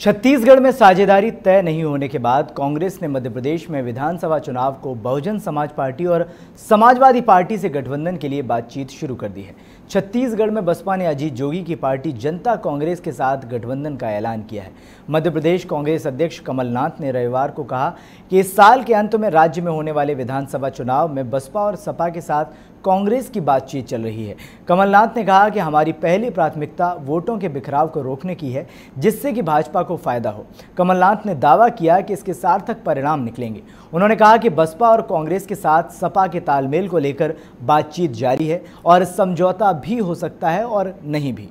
छत्तीसगढ़ में साझेदारी तय नहीं होने के बाद कांग्रेस ने मध्य प्रदेश में विधानसभा चुनाव को बहुजन समाज पार्टी और समाजवादी पार्टी से गठबंधन के लिए बातचीत शुरू कर दी है छत्तीसगढ़ में बसपा ने अजीत जोगी की पार्टी जनता कांग्रेस के साथ गठबंधन का ऐलान किया है मध्य प्रदेश कांग्रेस अध्यक्ष कमलनाथ ने रविवार को कहा कि इस साल के अंत में राज्य में होने वाले विधानसभा चुनाव में बसपा और सपा के साथ कांग्रेस की बातचीत चल रही है कमलनाथ ने कहा कि हमारी पहली प्राथमिकता वोटों के बिखराव को रोकने की है जिससे कि भाजपा को फायदा हो कमलनाथ ने दावा किया कि इसके सार्थक परिणाम निकलेंगे उन्होंने कहा कि बसपा और कांग्रेस के साथ सपा के तालमेल को लेकर बातचीत जारी है और समझौता भी हो सकता है और नहीं भी